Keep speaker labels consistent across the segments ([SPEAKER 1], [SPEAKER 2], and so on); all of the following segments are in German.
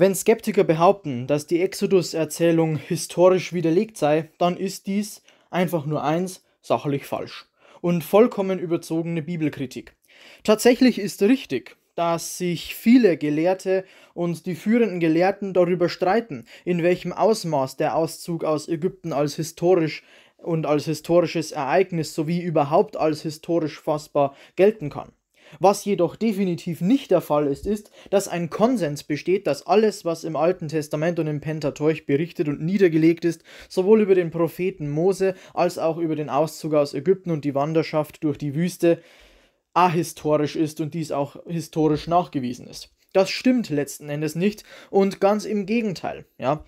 [SPEAKER 1] Wenn Skeptiker behaupten, dass die Exodus-Erzählung historisch widerlegt sei, dann ist dies einfach nur eins sachlich falsch und vollkommen überzogene Bibelkritik. Tatsächlich ist richtig, dass sich viele Gelehrte und die führenden Gelehrten darüber streiten, in welchem Ausmaß der Auszug aus Ägypten als historisch und als historisches Ereignis sowie überhaupt als historisch fassbar gelten kann. Was jedoch definitiv nicht der Fall ist, ist, dass ein Konsens besteht, dass alles, was im Alten Testament und im Pentateuch berichtet und niedergelegt ist, sowohl über den Propheten Mose als auch über den Auszug aus Ägypten und die Wanderschaft durch die Wüste, ahistorisch ist und dies auch historisch nachgewiesen ist. Das stimmt letzten Endes nicht und ganz im Gegenteil, ja.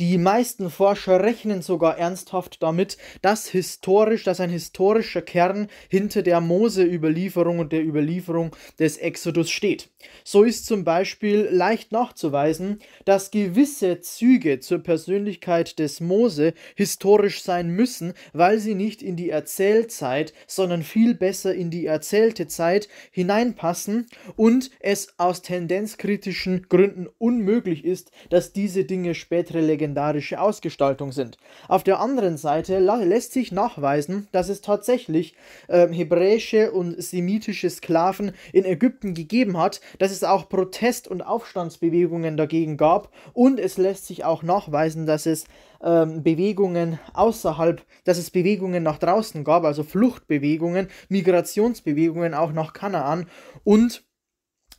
[SPEAKER 1] Die meisten Forscher rechnen sogar ernsthaft damit, dass historisch, dass ein historischer Kern hinter der Mose-Überlieferung und der Überlieferung des Exodus steht. So ist zum Beispiel leicht nachzuweisen, dass gewisse Züge zur Persönlichkeit des Mose historisch sein müssen, weil sie nicht in die Erzählzeit, sondern viel besser in die erzählte Zeit hineinpassen und es aus tendenzkritischen Gründen unmöglich ist, dass diese Dinge spätere Legenden legendarische Ausgestaltung sind. Auf der anderen Seite lässt sich nachweisen, dass es tatsächlich äh, hebräische und semitische Sklaven in Ägypten gegeben hat, dass es auch Protest- und Aufstandsbewegungen dagegen gab und es lässt sich auch nachweisen, dass es ähm, Bewegungen außerhalb, dass es Bewegungen nach draußen gab, also Fluchtbewegungen, Migrationsbewegungen auch nach Kanaan und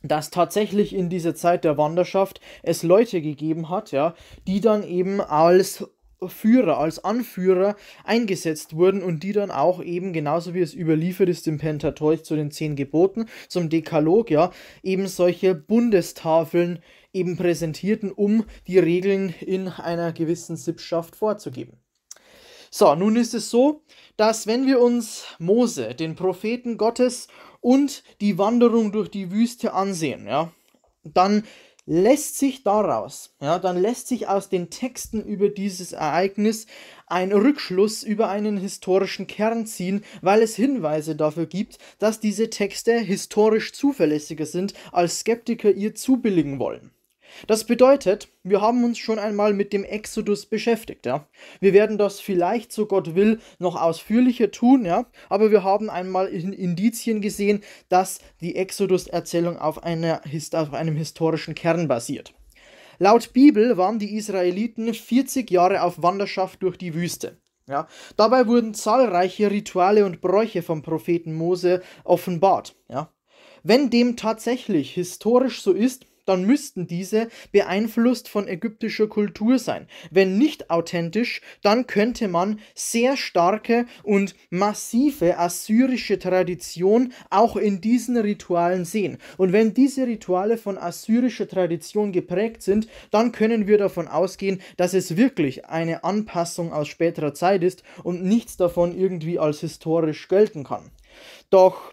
[SPEAKER 1] dass tatsächlich in dieser Zeit der Wanderschaft es Leute gegeben hat, ja, die dann eben als Führer, als Anführer eingesetzt wurden und die dann auch eben, genauso wie es überliefert ist im Pentateuch zu den zehn Geboten, zum Dekalog, ja, eben solche Bundestafeln eben präsentierten, um die Regeln in einer gewissen Sippschaft vorzugeben. So, nun ist es so, dass wenn wir uns Mose, den Propheten Gottes und die Wanderung durch die Wüste ansehen, ja, dann lässt sich daraus, ja, dann lässt sich aus den Texten über dieses Ereignis ein Rückschluss über einen historischen Kern ziehen, weil es Hinweise dafür gibt, dass diese Texte historisch zuverlässiger sind, als Skeptiker ihr zubilligen wollen. Das bedeutet, wir haben uns schon einmal mit dem Exodus beschäftigt, ja. Wir werden das vielleicht, so Gott will, noch ausführlicher tun, ja. Aber wir haben einmal in Indizien gesehen, dass die Exodus-Erzählung auf, auf einem historischen Kern basiert. Laut Bibel waren die Israeliten 40 Jahre auf Wanderschaft durch die Wüste. Ja, dabei wurden zahlreiche Rituale und Bräuche vom Propheten Mose offenbart. Ja. Wenn dem tatsächlich historisch so ist, dann müssten diese beeinflusst von ägyptischer Kultur sein. Wenn nicht authentisch, dann könnte man sehr starke und massive assyrische Tradition auch in diesen Ritualen sehen. Und wenn diese Rituale von assyrischer Tradition geprägt sind, dann können wir davon ausgehen, dass es wirklich eine Anpassung aus späterer Zeit ist und nichts davon irgendwie als historisch gelten kann. Doch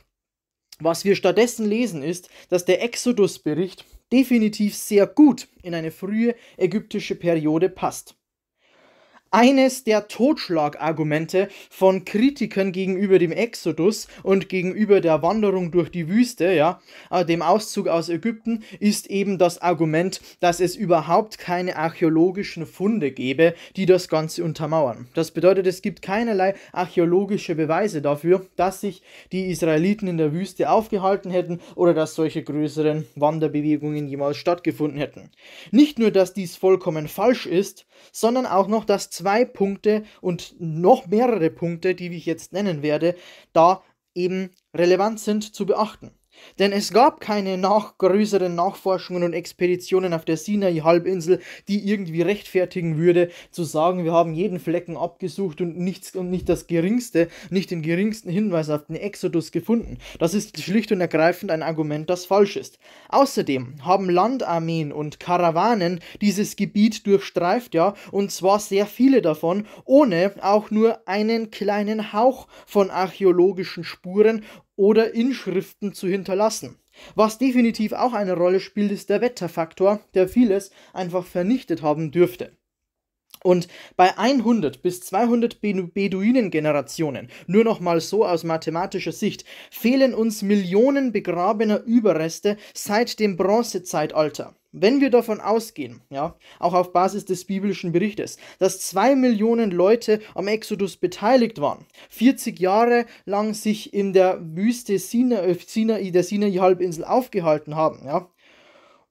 [SPEAKER 1] was wir stattdessen lesen ist, dass der Exodus-Bericht definitiv sehr gut in eine frühe ägyptische Periode passt eines der Totschlagargumente von Kritikern gegenüber dem Exodus und gegenüber der Wanderung durch die Wüste, ja, äh, dem Auszug aus Ägypten, ist eben das Argument, dass es überhaupt keine archäologischen Funde gäbe, die das Ganze untermauern. Das bedeutet, es gibt keinerlei archäologische Beweise dafür, dass sich die Israeliten in der Wüste aufgehalten hätten oder dass solche größeren Wanderbewegungen jemals stattgefunden hätten. Nicht nur, dass dies vollkommen falsch ist, sondern auch noch, dass zwei zwei Punkte und noch mehrere Punkte, die ich jetzt nennen werde, da eben relevant sind zu beachten. Denn es gab keine nach größeren Nachforschungen und Expeditionen auf der Sinai-Halbinsel, die irgendwie rechtfertigen würde, zu sagen, wir haben jeden Flecken abgesucht und nichts und nicht das geringste, nicht den geringsten Hinweis auf den Exodus gefunden. Das ist schlicht und ergreifend ein Argument, das falsch ist. Außerdem haben Landarmeen und Karawanen dieses Gebiet durchstreift, ja, und zwar sehr viele davon, ohne auch nur einen kleinen Hauch von archäologischen Spuren oder Inschriften zu hinterlassen. Was definitiv auch eine Rolle spielt, ist der Wetterfaktor, der vieles einfach vernichtet haben dürfte. Und bei 100 bis 200 Beduinengenerationen, nur noch mal so aus mathematischer Sicht, fehlen uns Millionen begrabener Überreste seit dem Bronzezeitalter. Wenn wir davon ausgehen, ja, auch auf Basis des biblischen Berichtes, dass zwei Millionen Leute am Exodus beteiligt waren, 40 Jahre lang sich in der Wüste Sina, Sinai, der Sinai-Halbinsel aufgehalten haben, ja,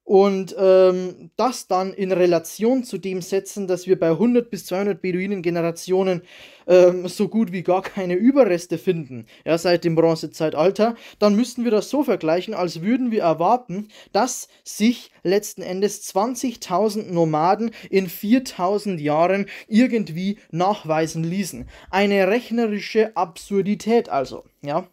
[SPEAKER 1] und ähm, das dann in Relation zu dem setzen, dass wir bei 100 bis 200 Beduinengenerationen ähm, so gut wie gar keine Überreste finden, ja, seit dem Bronzezeitalter, dann müssten wir das so vergleichen, als würden wir erwarten, dass sich letzten Endes 20.000 Nomaden in 4.000 Jahren irgendwie nachweisen ließen. Eine rechnerische Absurdität also, ja.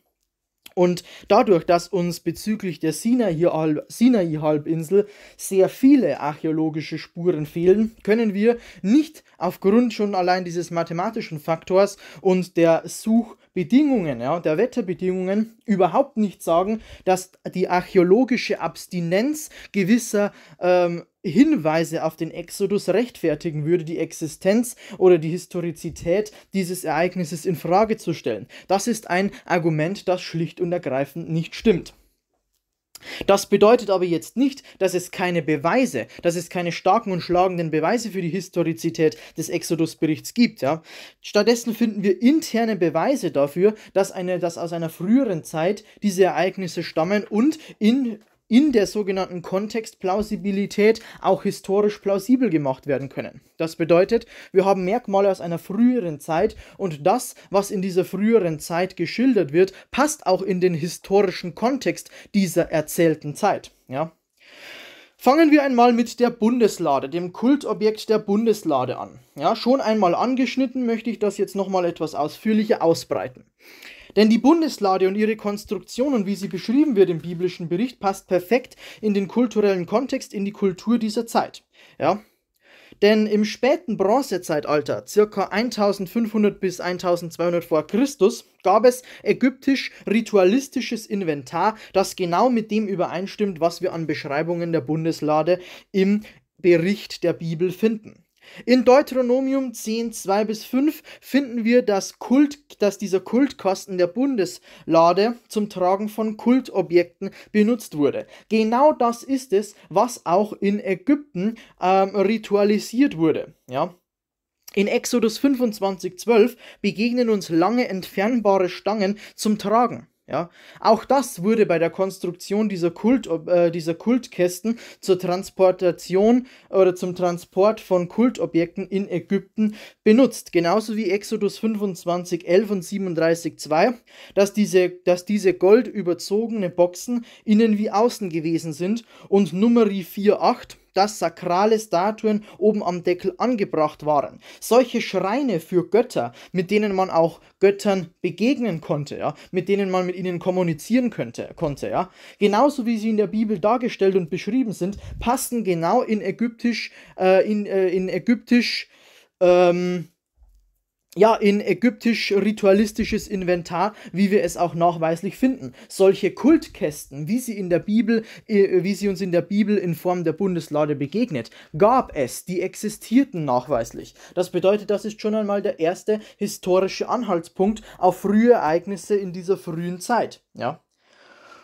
[SPEAKER 1] Und dadurch, dass uns bezüglich der Sinai-Halbinsel sehr viele archäologische Spuren fehlen, können wir nicht aufgrund schon allein dieses mathematischen Faktors und der Suchbedingungen, ja, der Wetterbedingungen überhaupt nicht sagen, dass die archäologische Abstinenz gewisser ähm, Hinweise auf den Exodus rechtfertigen würde, die Existenz oder die Historizität dieses Ereignisses in Frage zu stellen. Das ist ein Argument, das schlicht und ergreifend nicht stimmt. Das bedeutet aber jetzt nicht, dass es keine Beweise, dass es keine starken und schlagenden Beweise für die Historizität des Exodus-Berichts gibt. Ja? Stattdessen finden wir interne Beweise dafür, dass, eine, dass aus einer früheren Zeit diese Ereignisse stammen und in in der sogenannten Kontextplausibilität auch historisch plausibel gemacht werden können. Das bedeutet, wir haben Merkmale aus einer früheren Zeit und das, was in dieser früheren Zeit geschildert wird, passt auch in den historischen Kontext dieser erzählten Zeit. Ja? Fangen wir einmal mit der Bundeslade, dem Kultobjekt der Bundeslade an. Ja, schon einmal angeschnitten möchte ich das jetzt nochmal etwas ausführlicher ausbreiten. Denn die Bundeslade und ihre Konstruktion und wie sie beschrieben wird im biblischen Bericht passt perfekt in den kulturellen Kontext, in die Kultur dieser Zeit. Ja? Denn im späten Bronzezeitalter, circa 1500 bis 1200 vor Christus, gab es ägyptisch-ritualistisches Inventar, das genau mit dem übereinstimmt, was wir an Beschreibungen der Bundeslade im Bericht der Bibel finden. In Deuteronomium 10, 2 bis 5 finden wir, dass, Kult, dass dieser Kultkosten der Bundeslade zum Tragen von Kultobjekten benutzt wurde. Genau das ist es, was auch in Ägypten ähm, ritualisiert wurde. Ja. In Exodus 25, 12 begegnen uns lange entfernbare Stangen zum Tragen. Ja? Auch das wurde bei der Konstruktion dieser, Kult, äh, dieser Kultkästen zur Transportation oder zum Transport von Kultobjekten in Ägypten benutzt. Genauso wie Exodus 25, 11 und 37, 2, dass diese, dass diese goldüberzogene Boxen innen wie außen gewesen sind und Nummerie 4, 8 dass sakrale Statuen oben am Deckel angebracht waren. Solche Schreine für Götter, mit denen man auch Göttern begegnen konnte, ja, mit denen man mit ihnen kommunizieren könnte, konnte, ja. Genauso wie sie in der Bibel dargestellt und beschrieben sind, passten genau in ägyptisch, äh, in, äh, in ägyptisch, ähm, ja, in ägyptisch-ritualistisches Inventar, wie wir es auch nachweislich finden. Solche Kultkästen, wie sie in der Bibel, äh, wie sie uns in der Bibel in Form der Bundeslade begegnet, gab es, die existierten nachweislich. Das bedeutet, das ist schon einmal der erste historische Anhaltspunkt auf frühe Ereignisse in dieser frühen Zeit, ja.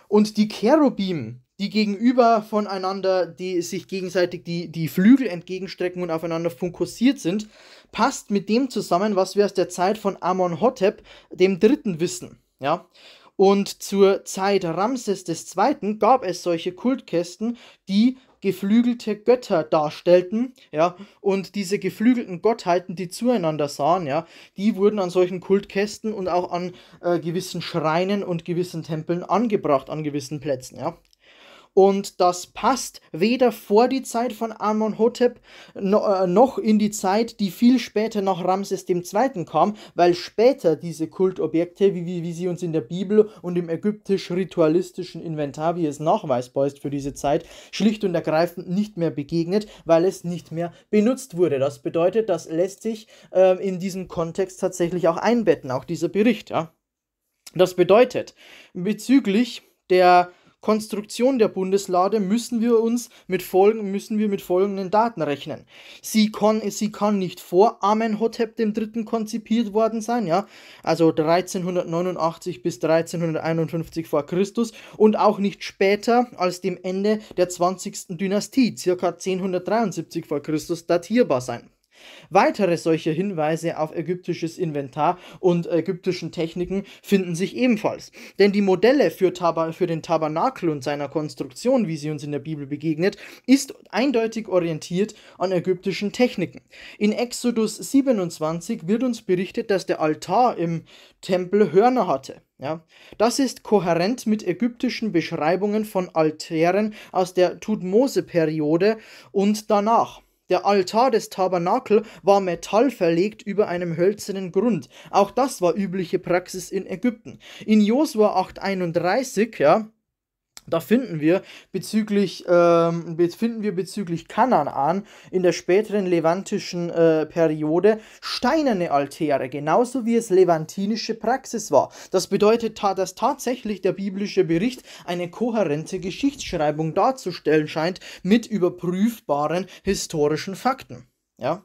[SPEAKER 1] Und die Cherubim, die gegenüber voneinander, die sich gegenseitig die, die Flügel entgegenstrecken und aufeinander fokussiert sind, passt mit dem zusammen, was wir aus der Zeit von Amonhotep dem Dritten wissen. Ja? Und zur Zeit Ramses II. gab es solche Kultkästen, die geflügelte Götter darstellten, ja, und diese geflügelten Gottheiten, die zueinander sahen, ja, die wurden an solchen Kultkästen und auch an äh, gewissen Schreinen und gewissen Tempeln angebracht, an gewissen Plätzen, ja. Und das passt weder vor die Zeit von Amonhotep äh, noch in die Zeit, die viel später nach Ramses II. kam, weil später diese Kultobjekte, wie, wie, wie sie uns in der Bibel und im ägyptisch-ritualistischen Inventar, wie es nachweisbar ist für diese Zeit, schlicht und ergreifend nicht mehr begegnet, weil es nicht mehr benutzt wurde. Das bedeutet, das lässt sich äh, in diesem Kontext tatsächlich auch einbetten, auch dieser Bericht. Ja? Das bedeutet, bezüglich der Konstruktion der Bundeslade müssen wir uns mit Folgen, müssen wir mit folgenden Daten rechnen. Sie kann, sie kann nicht vor Amenhotep III. konzipiert worden sein, ja, also 1389 bis 1351 vor Christus und auch nicht später als dem Ende der 20. Dynastie, circa 1073 vor Christus datierbar sein. Weitere solche Hinweise auf ägyptisches Inventar und ägyptischen Techniken finden sich ebenfalls, denn die Modelle für, Taba für den Tabernakel und seiner Konstruktion, wie sie uns in der Bibel begegnet, ist eindeutig orientiert an ägyptischen Techniken. In Exodus 27 wird uns berichtet, dass der Altar im Tempel Hörner hatte. Ja, das ist kohärent mit ägyptischen Beschreibungen von Altären aus der Tutmose-Periode und danach. Der Altar des Tabernakel war metallverlegt über einem hölzernen Grund. Auch das war übliche Praxis in Ägypten. In Josua 8,31, ja, da finden wir bezüglich, ähm, finden wir bezüglich Kananaan in der späteren levantischen äh, Periode steinerne Altäre, genauso wie es levantinische Praxis war. Das bedeutet, ta dass tatsächlich der biblische Bericht eine kohärente Geschichtsschreibung darzustellen scheint mit überprüfbaren historischen Fakten. Ja?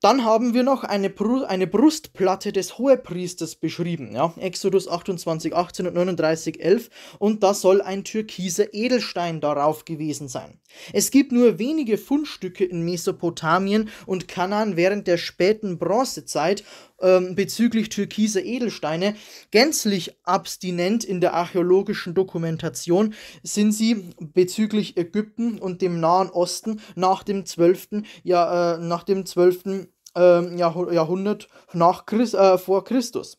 [SPEAKER 1] Dann haben wir noch eine, Bru eine Brustplatte des Hohepriesters beschrieben, ja? Exodus 28, 18 und 39, 11, und da soll ein türkiser Edelstein darauf gewesen sein. Es gibt nur wenige Fundstücke in Mesopotamien und Kanan während der späten Bronzezeit ähm, bezüglich türkiser Edelsteine. Gänzlich abstinent in der archäologischen Dokumentation sind sie bezüglich Ägypten und dem Nahen Osten nach dem 12. Ja, äh, nach dem 12. Ähm, Jahrhundert nach Christ, äh, vor Christus.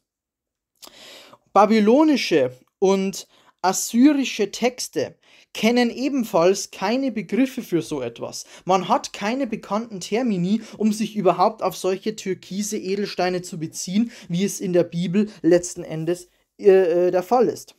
[SPEAKER 1] Babylonische und assyrische Texte kennen ebenfalls keine Begriffe für so etwas. Man hat keine bekannten Termini, um sich überhaupt auf solche türkise Edelsteine zu beziehen, wie es in der Bibel letzten Endes äh, äh der Fall ist.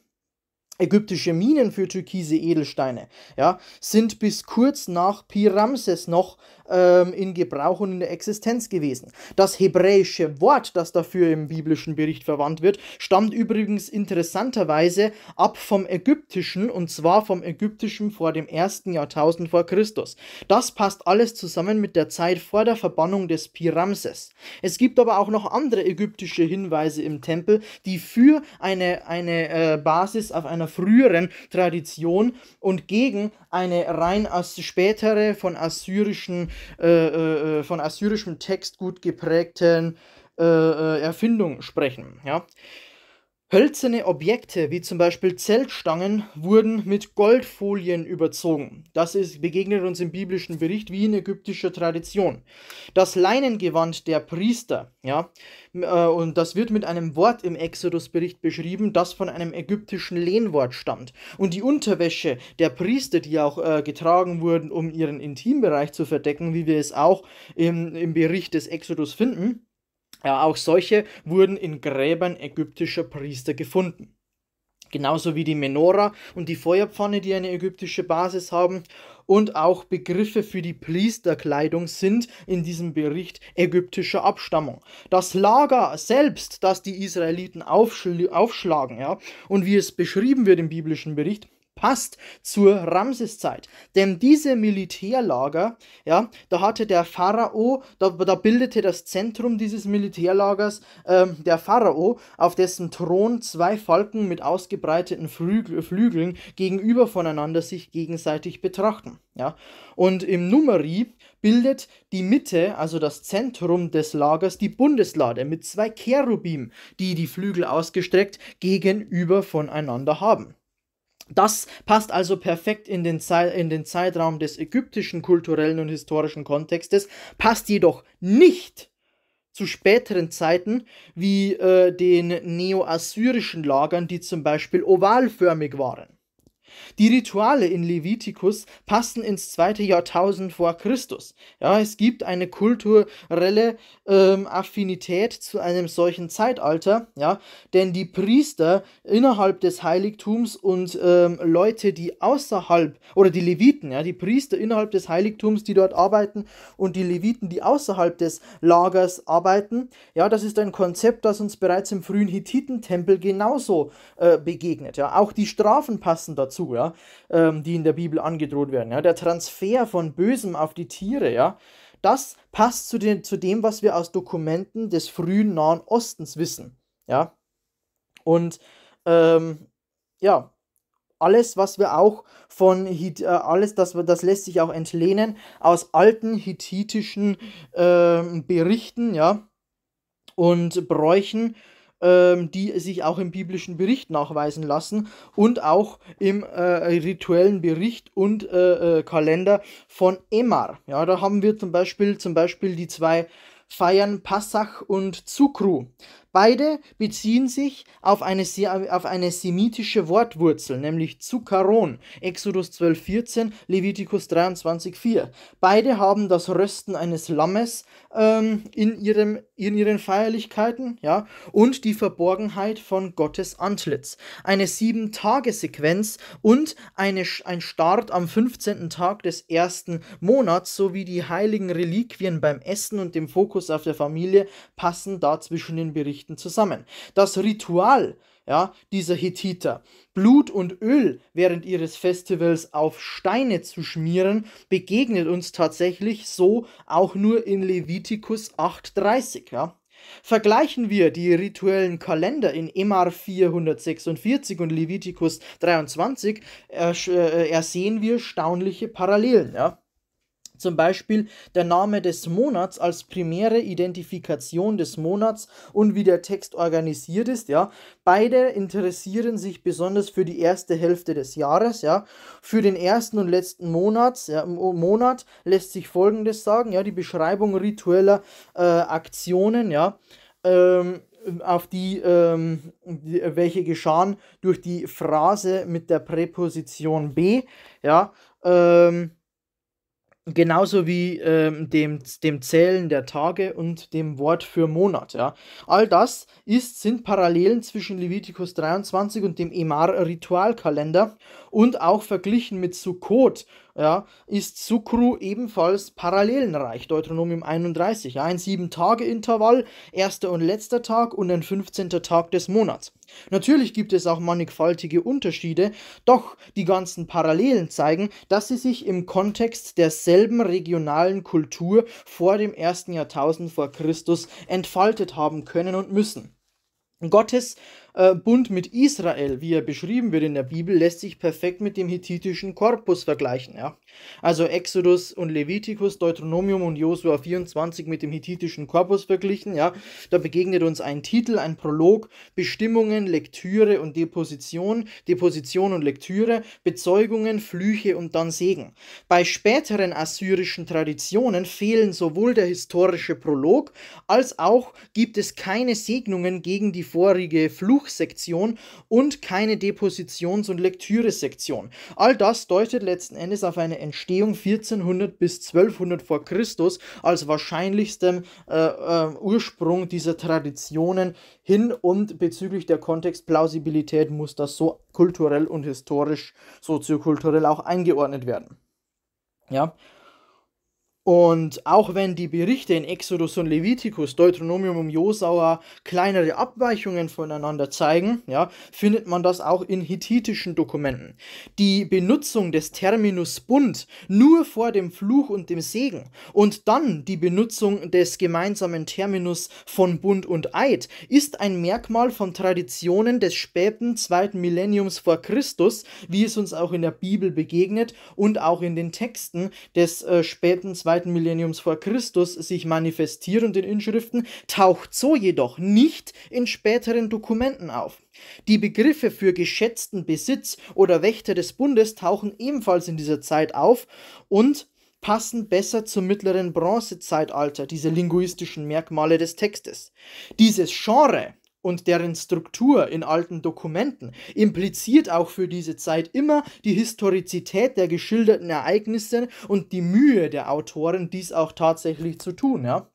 [SPEAKER 1] Ägyptische Minen für türkise Edelsteine ja, sind bis kurz nach Piramses noch ähm, in Gebrauch und in der Existenz gewesen. Das hebräische Wort, das dafür im biblischen Bericht verwandt wird, stammt übrigens interessanterweise ab vom Ägyptischen und zwar vom Ägyptischen vor dem ersten Jahrtausend vor Christus. Das passt alles zusammen mit der Zeit vor der Verbannung des Piramses. Es gibt aber auch noch andere ägyptische Hinweise im Tempel, die für eine, eine äh, Basis auf einer früheren Tradition und gegen eine rein as spätere von, assyrischen, äh, äh, äh von assyrischem Text gut geprägten äh, äh, Erfindung sprechen. Ja? Hölzerne Objekte wie zum Beispiel Zeltstangen wurden mit Goldfolien überzogen. Das ist, begegnet uns im biblischen Bericht wie in ägyptischer Tradition. Das Leinengewand der Priester, ja, äh, und das wird mit einem Wort im Exodusbericht beschrieben, das von einem ägyptischen Lehnwort stammt. Und die Unterwäsche der Priester, die auch äh, getragen wurden, um ihren Intimbereich zu verdecken, wie wir es auch im, im Bericht des Exodus finden, ja, äh, auch solche wurden in Gräbern ägyptischer Priester gefunden. Genauso wie die Menora und die Feuerpfanne, die eine ägyptische Basis haben. Und auch Begriffe für die Priesterkleidung sind in diesem Bericht ägyptischer Abstammung. Das Lager selbst, das die Israeliten aufschl aufschlagen, ja, und wie es beschrieben wird im biblischen Bericht, passt zur Ramseszeit. Denn diese Militärlager, ja, da hatte der Pharao, da, da bildete das Zentrum dieses Militärlagers äh, der Pharao, auf dessen Thron zwei Falken mit ausgebreiteten Flügel, Flügeln gegenüber voneinander sich gegenseitig betrachten. Ja. Und im Numeri bildet die Mitte, also das Zentrum des Lagers, die Bundeslade mit zwei Cherubim, die die Flügel ausgestreckt gegenüber voneinander haben. Das passt also perfekt in den, in den Zeitraum des ägyptischen kulturellen und historischen Kontextes, passt jedoch nicht zu späteren Zeiten wie äh, den neoassyrischen Lagern, die zum Beispiel ovalförmig waren. Die Rituale in Levitikus passen ins zweite Jahrtausend vor Christus. Ja, es gibt eine kulturelle ähm, Affinität zu einem solchen Zeitalter, ja, denn die Priester innerhalb des Heiligtums und ähm, Leute, die außerhalb, oder die Leviten, ja, die Priester innerhalb des Heiligtums, die dort arbeiten, und die Leviten, die außerhalb des Lagers arbeiten, ja, das ist ein Konzept, das uns bereits im frühen Hittitentempel genauso äh, begegnet. Ja. Auch die Strafen passen dazu dazu, ja, ähm, die in der Bibel angedroht werden. Ja. Der Transfer von Bösem auf die Tiere, ja, das passt zu, den, zu dem, was wir aus Dokumenten des frühen Nahen Ostens wissen. Ja. Und ähm, ja, alles, was wir auch von äh, alles, das, das lässt sich auch entlehnen aus alten hittitischen äh, Berichten, ja, und Bräuchen ähm, die sich auch im biblischen Bericht nachweisen lassen und auch im äh, rituellen Bericht und äh, äh, Kalender von Emar. Ja, da haben wir zum Beispiel, zum Beispiel die zwei feiern Passach und Zukru. Beide beziehen sich auf eine, auf eine semitische Wortwurzel, nämlich Zukaron, Exodus 12,14, Levitikus 23,4. Beide haben das Rösten eines Lammes ähm, in ihrem in ihren Feierlichkeiten, ja, und die Verborgenheit von Gottes Antlitz. Eine Sieben-Tage-Sequenz und eine, ein Start am 15. Tag des ersten Monats sowie die heiligen Reliquien beim Essen und dem Fokus auf der Familie passen da zwischen den Berichten zusammen. Das Ritual ja, dieser Hethiter. Blut und Öl während ihres Festivals auf Steine zu schmieren, begegnet uns tatsächlich so auch nur in Levitikus 8,30. Ja. Vergleichen wir die rituellen Kalender in Emar 446 und Levitikus 23, äh, äh, ersehen wir staunliche Parallelen. Ja. Zum Beispiel der Name des Monats als primäre Identifikation des Monats und wie der Text organisiert ist, ja. Beide interessieren sich besonders für die erste Hälfte des Jahres, ja. Für den ersten und letzten Monats, ja, Monat lässt sich folgendes sagen, ja, die Beschreibung ritueller äh, Aktionen, ja. Ähm, auf die, ähm, die, welche geschahen durch die Phrase mit der Präposition B, ja, ähm, Genauso wie ähm, dem, dem Zählen der Tage und dem Wort für Monat. Ja. All das ist, sind Parallelen zwischen Levitikus 23 und dem Emar-Ritualkalender und auch verglichen mit Sukkot ja, ist Sukru ebenfalls parallelenreich. Deuteronomium 31. Ja, ein Sieben-Tage-Intervall, erster und letzter Tag und ein 15. Tag des Monats. Natürlich gibt es auch mannigfaltige Unterschiede, doch die ganzen Parallelen zeigen, dass sie sich im Kontext derselben regionalen Kultur vor dem ersten Jahrtausend vor Christus entfaltet haben können und müssen. Gottes äh, Bund mit Israel, wie er beschrieben wird in der Bibel, lässt sich perfekt mit dem hethitischen Korpus vergleichen. Ja? Also Exodus und Levitikus, Deuteronomium und Josua 24 mit dem hethitischen Korpus verglichen. Ja? Da begegnet uns ein Titel, ein Prolog, Bestimmungen, Lektüre und Deposition, Deposition und Lektüre, Bezeugungen, Flüche und dann Segen. Bei späteren assyrischen Traditionen fehlen sowohl der historische Prolog als auch gibt es keine Segnungen gegen die vorige Flucht Fluchsektion und keine Depositions- und Lektüresektion. All das deutet letzten Endes auf eine Entstehung 1400 bis 1200 vor Christus als wahrscheinlichstem äh, äh, Ursprung dieser Traditionen hin und bezüglich der Kontextplausibilität muss das so kulturell und historisch soziokulturell auch eingeordnet werden. Ja, und auch wenn die Berichte in Exodus und Leviticus, Deuteronomium und Josauer kleinere Abweichungen voneinander zeigen, ja, findet man das auch in hittitischen Dokumenten. Die Benutzung des Terminus Bund nur vor dem Fluch und dem Segen und dann die Benutzung des gemeinsamen Terminus von Bund und Eid ist ein Merkmal von Traditionen des späten zweiten Millenniums vor Christus, wie es uns auch in der Bibel begegnet und auch in den Texten des äh, späten zweiten zweiten Millenniums vor Christus sich manifestierenden Inschriften taucht so jedoch nicht in späteren Dokumenten auf. Die Begriffe für geschätzten Besitz oder Wächter des Bundes tauchen ebenfalls in dieser Zeit auf und passen besser zum mittleren Bronzezeitalter, diese linguistischen Merkmale des Textes. Dieses Genre und deren Struktur in alten Dokumenten impliziert auch für diese Zeit immer die Historizität der geschilderten Ereignisse und die Mühe der Autoren, dies auch tatsächlich zu tun. Ja?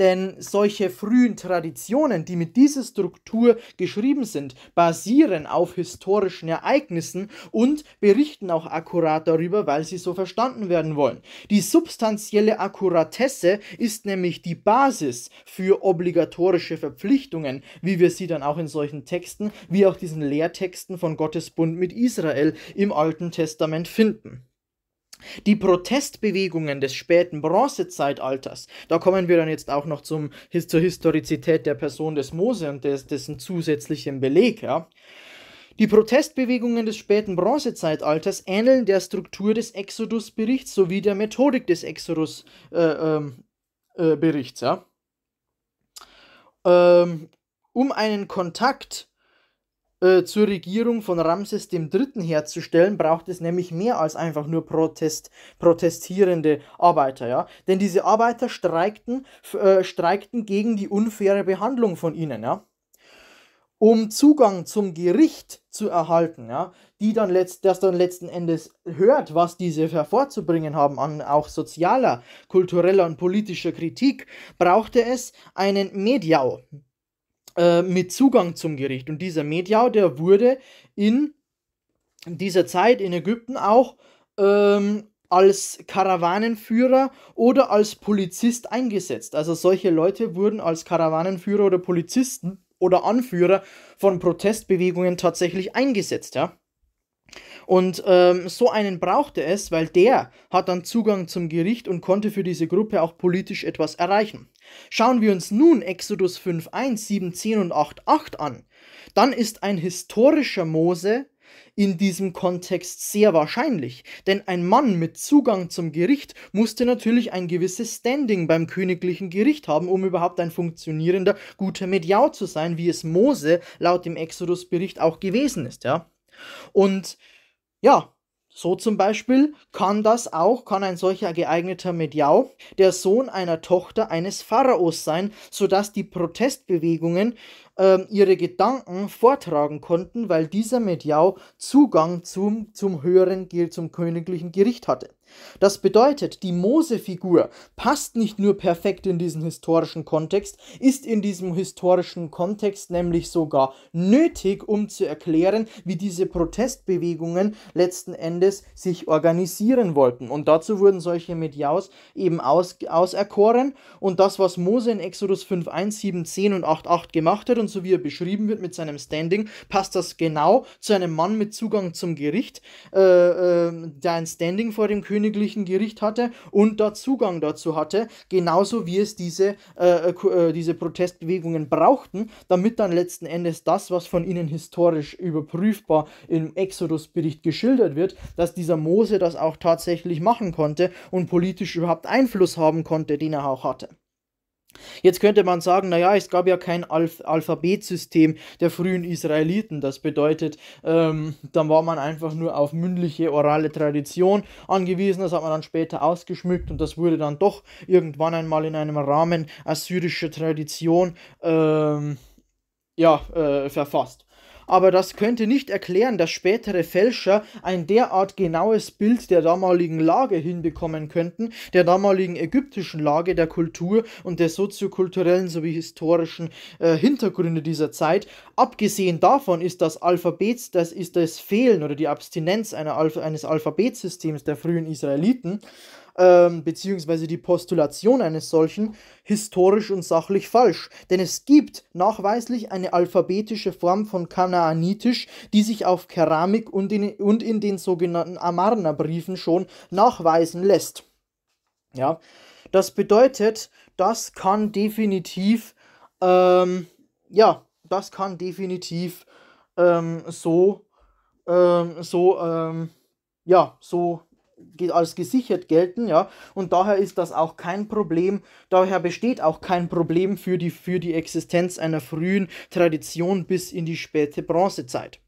[SPEAKER 1] Denn solche frühen Traditionen, die mit dieser Struktur geschrieben sind, basieren auf historischen Ereignissen und berichten auch akkurat darüber, weil sie so verstanden werden wollen. Die substanzielle Akkuratesse ist nämlich die Basis für obligatorische Verpflichtungen, wie wir sie dann auch in solchen Texten, wie auch diesen Lehrtexten von Gottes Bund mit Israel im Alten Testament finden. Die Protestbewegungen des späten Bronzezeitalters, da kommen wir dann jetzt auch noch zum, zur Historizität der Person des Mose und des, dessen zusätzlichen Beleg, ja. Die Protestbewegungen des späten Bronzezeitalters ähneln der Struktur des Exodus-Berichts sowie der Methodik des Exodus-Berichts. Äh, ähm, äh, ja. ähm, um einen Kontakt zu äh, zur Regierung von Ramses III. herzustellen, braucht es nämlich mehr als einfach nur Protest, protestierende Arbeiter, ja. Denn diese Arbeiter streikten, äh, streikten gegen die unfaire Behandlung von ihnen, ja um Zugang zum Gericht zu erhalten, ja, die dann letzt, das dann letzten Endes hört, was diese hervorzubringen haben an auch sozialer, kultureller und politischer Kritik, brauchte es einen Mediau, äh, mit Zugang zum Gericht. Und dieser Mediau, der wurde in dieser Zeit in Ägypten auch ähm, als Karawanenführer oder als Polizist eingesetzt. Also solche Leute wurden als Karawanenführer oder Polizisten oder Anführer von Protestbewegungen tatsächlich eingesetzt, ja. Und ähm, so einen brauchte es, weil der hat dann Zugang zum Gericht und konnte für diese Gruppe auch politisch etwas erreichen. Schauen wir uns nun Exodus 5, 1, 7, 10 und 8, 8 an, dann ist ein historischer Mose in diesem Kontext sehr wahrscheinlich, denn ein Mann mit Zugang zum Gericht musste natürlich ein gewisses Standing beim königlichen Gericht haben, um überhaupt ein funktionierender, guter Mediau zu sein, wie es Mose laut dem Exodus-Bericht auch gewesen ist, ja. Und ja, so zum Beispiel kann das auch, kann ein solcher geeigneter Mediau der Sohn einer Tochter eines Pharaos sein, sodass die Protestbewegungen äh, ihre Gedanken vortragen konnten, weil dieser Mediau Zugang zum, zum höheren, zum königlichen Gericht hatte. Das bedeutet, die Mose-Figur passt nicht nur perfekt in diesen historischen Kontext, ist in diesem historischen Kontext nämlich sogar nötig, um zu erklären, wie diese Protestbewegungen letzten Endes sich organisieren wollten. Und dazu wurden solche Mediaus eben aus, auserkoren und das, was Mose in Exodus 5, 1, 7, 10 und 8, 8 gemacht hat und so wie er beschrieben wird mit seinem Standing, passt das genau zu einem Mann mit Zugang zum Gericht, äh, äh, der ein Standing vor dem König königlichen Gericht hatte und da Zugang dazu hatte, genauso wie es diese, äh, äh, äh, diese Protestbewegungen brauchten, damit dann letzten Endes das, was von ihnen historisch überprüfbar im Exodusbericht geschildert wird, dass dieser Mose das auch tatsächlich machen konnte und politisch überhaupt Einfluss haben konnte, den er auch hatte. Jetzt könnte man sagen, naja, es gab ja kein Alph Alphabetsystem der frühen Israeliten. Das bedeutet, ähm, dann war man einfach nur auf mündliche orale Tradition angewiesen. Das hat man dann später ausgeschmückt und das wurde dann doch irgendwann einmal in einem Rahmen assyrischer Tradition ähm, ja, äh, verfasst aber das könnte nicht erklären, dass spätere Fälscher ein derart genaues Bild der damaligen Lage hinbekommen könnten, der damaligen ägyptischen Lage, der Kultur und der soziokulturellen sowie historischen äh, Hintergründe dieser Zeit. Abgesehen davon ist das Alphabet, das ist das Fehlen oder die Abstinenz Alpha eines Alphabetsystems der frühen Israeliten, ähm, beziehungsweise die Postulation eines solchen, historisch und sachlich falsch. Denn es gibt nachweislich eine alphabetische Form von Kanaanitisch, die sich auf Keramik und in, und in den sogenannten Amarna-Briefen schon nachweisen lässt. Ja, das bedeutet, das kann definitiv, ähm, ja, das kann definitiv ähm, so, ähm, so, ähm, ja, so als gesichert gelten, ja, und daher ist das auch kein Problem, daher besteht auch kein Problem für die, für die Existenz einer frühen Tradition bis in die späte Bronzezeit.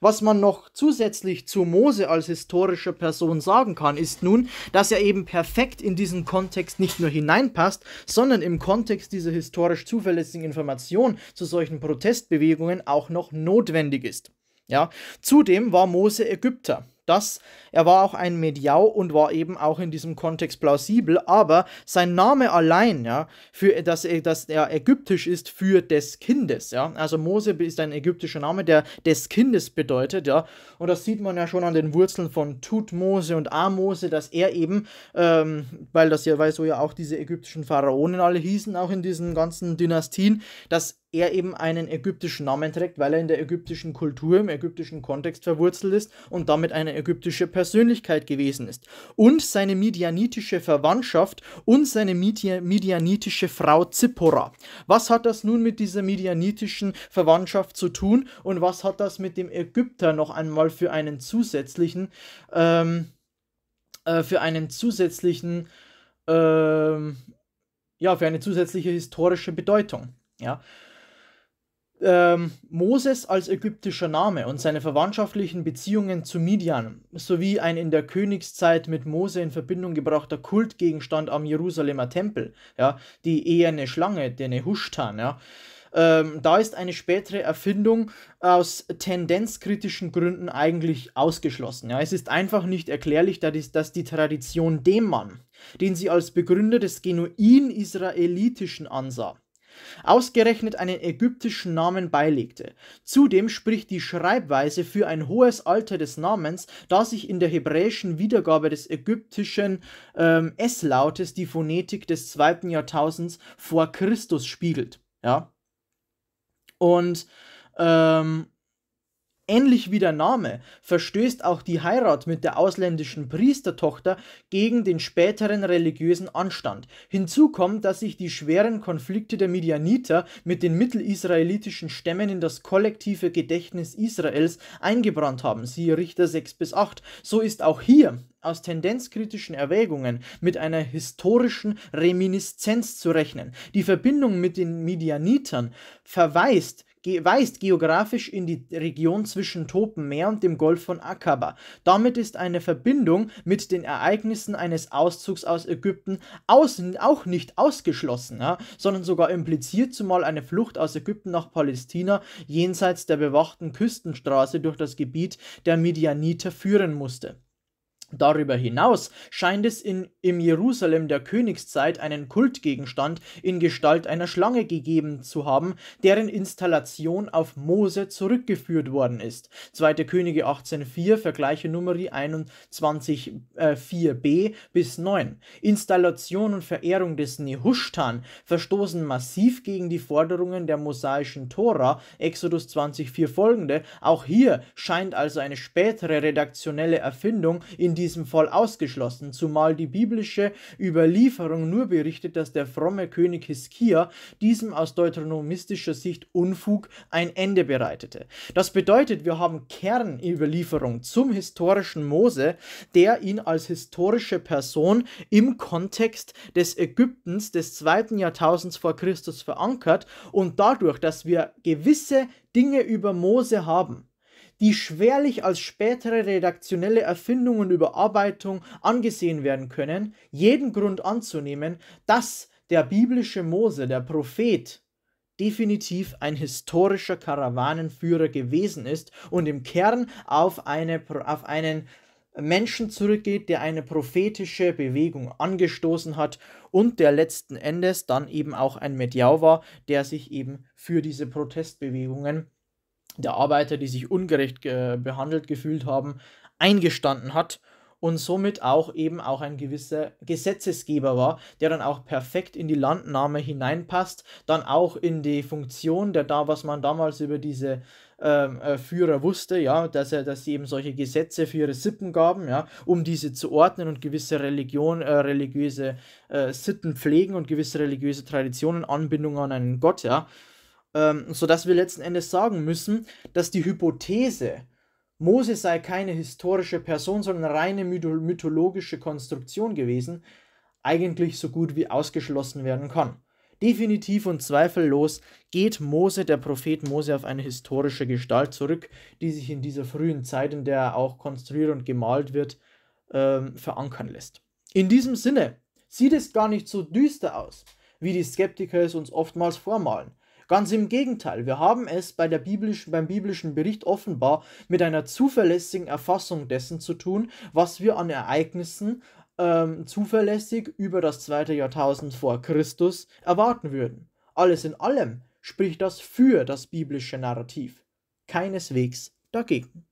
[SPEAKER 1] Was man noch zusätzlich zu Mose als historischer Person sagen kann, ist nun, dass er eben perfekt in diesen Kontext nicht nur hineinpasst, sondern im Kontext dieser historisch zuverlässigen Information zu solchen Protestbewegungen auch noch notwendig ist. Ja, zudem war Mose Ägypter das. Er war auch ein Mediau und war eben auch in diesem Kontext plausibel, aber sein Name allein, ja, für, dass, er, dass er ägyptisch ist für des Kindes, ja. Also Mose ist ein ägyptischer Name, der des Kindes bedeutet, ja. Und das sieht man ja schon an den Wurzeln von Tutmose und Amose, dass er eben, ähm, weil das ja, weil so ja auch diese ägyptischen Pharaonen alle hießen, auch in diesen ganzen Dynastien, dass er eben einen ägyptischen Namen trägt, weil er in der ägyptischen Kultur, im ägyptischen Kontext verwurzelt ist und damit eine ägyptische Persönlichkeit gewesen ist. Und seine midianitische Verwandtschaft und seine midianitische Frau Zippora. Was hat das nun mit dieser midianitischen Verwandtschaft zu tun und was hat das mit dem Ägypter noch einmal für einen zusätzlichen, ähm, äh, für einen zusätzlichen, ähm, ja, für eine zusätzliche historische Bedeutung? Ja, ähm, Moses als ägyptischer Name und seine verwandtschaftlichen Beziehungen zu Midian sowie ein in der Königszeit mit Mose in Verbindung gebrachter Kultgegenstand am Jerusalemer Tempel, ja, die eherne Schlange, der Nehushtan, ja, ähm, da ist eine spätere Erfindung aus tendenzkritischen Gründen eigentlich ausgeschlossen. Ja. Es ist einfach nicht erklärlich, dass die Tradition dem Mann, den sie als Begründer des genuin israelitischen ansah, ausgerechnet einen ägyptischen Namen beilegte. Zudem spricht die Schreibweise für ein hohes Alter des Namens, da sich in der hebräischen Wiedergabe des ägyptischen ähm, S-Lautes die Phonetik des zweiten Jahrtausends vor Christus spiegelt. Ja? Und ähm, Ähnlich wie der Name verstößt auch die Heirat mit der ausländischen Priestertochter gegen den späteren religiösen Anstand. Hinzu kommt, dass sich die schweren Konflikte der Midianiter mit den mittelisraelitischen Stämmen in das kollektive Gedächtnis Israels eingebrannt haben, siehe Richter 6 bis 8. So ist auch hier aus tendenzkritischen Erwägungen mit einer historischen Reminiszenz zu rechnen. Die Verbindung mit den Midianitern verweist weist geografisch in die Region zwischen Topenmeer und dem Golf von Aqaba. Damit ist eine Verbindung mit den Ereignissen eines Auszugs aus Ägypten aus, auch nicht ausgeschlossen, ja, sondern sogar impliziert, zumal eine Flucht aus Ägypten nach Palästina jenseits der bewachten Küstenstraße durch das Gebiet der Midianiter führen musste. Darüber hinaus scheint es in, im Jerusalem der Königszeit einen Kultgegenstand in Gestalt einer Schlange gegeben zu haben, deren Installation auf Mose zurückgeführt worden ist. 2. Könige 18.4, Vergleiche Numeri 21.4b äh, bis 9. Installation und Verehrung des Nehushtan verstoßen massiv gegen die Forderungen der mosaischen Tora, Exodus 20.4 folgende. Auch hier scheint also eine spätere redaktionelle Erfindung in die diesem Fall ausgeschlossen, zumal die biblische Überlieferung nur berichtet, dass der fromme König Hiskia diesem aus deuteronomistischer Sicht Unfug ein Ende bereitete. Das bedeutet, wir haben Kernüberlieferung zum historischen Mose, der ihn als historische Person im Kontext des Ägyptens des zweiten Jahrtausends vor Christus verankert und dadurch, dass wir gewisse Dinge über Mose haben, die schwerlich als spätere redaktionelle Erfindung und Überarbeitung angesehen werden können, jeden Grund anzunehmen, dass der biblische Mose, der Prophet, definitiv ein historischer Karawanenführer gewesen ist und im Kern auf, eine, auf einen Menschen zurückgeht, der eine prophetische Bewegung angestoßen hat und der letzten Endes dann eben auch ein Mediau war, der sich eben für diese Protestbewegungen der Arbeiter, die sich ungerecht äh, behandelt gefühlt haben, eingestanden hat und somit auch eben auch ein gewisser Gesetzesgeber war, der dann auch perfekt in die Landnahme hineinpasst, dann auch in die Funktion der da, was man damals über diese ähm, äh, Führer wusste, ja, dass er, dass sie eben solche Gesetze für ihre Sippen gaben, ja, um diese zu ordnen und gewisse Religion, äh, religiöse äh, Sitten pflegen und gewisse religiöse Traditionen, Anbindung an einen Gott, ja ähm, sodass wir letzten Endes sagen müssen, dass die Hypothese, Mose sei keine historische Person, sondern reine mythologische Konstruktion gewesen, eigentlich so gut wie ausgeschlossen werden kann. Definitiv und zweifellos geht Mose, der Prophet Mose, auf eine historische Gestalt zurück, die sich in dieser frühen Zeit, in der er auch konstruiert und gemalt wird, ähm, verankern lässt. In diesem Sinne sieht es gar nicht so düster aus, wie die Skeptiker es uns oftmals vormalen. Ganz im Gegenteil, wir haben es bei der biblischen, beim biblischen Bericht offenbar mit einer zuverlässigen Erfassung dessen zu tun, was wir an Ereignissen ähm, zuverlässig über das zweite Jahrtausend vor Christus erwarten würden. Alles in allem spricht das für das biblische Narrativ, keineswegs dagegen.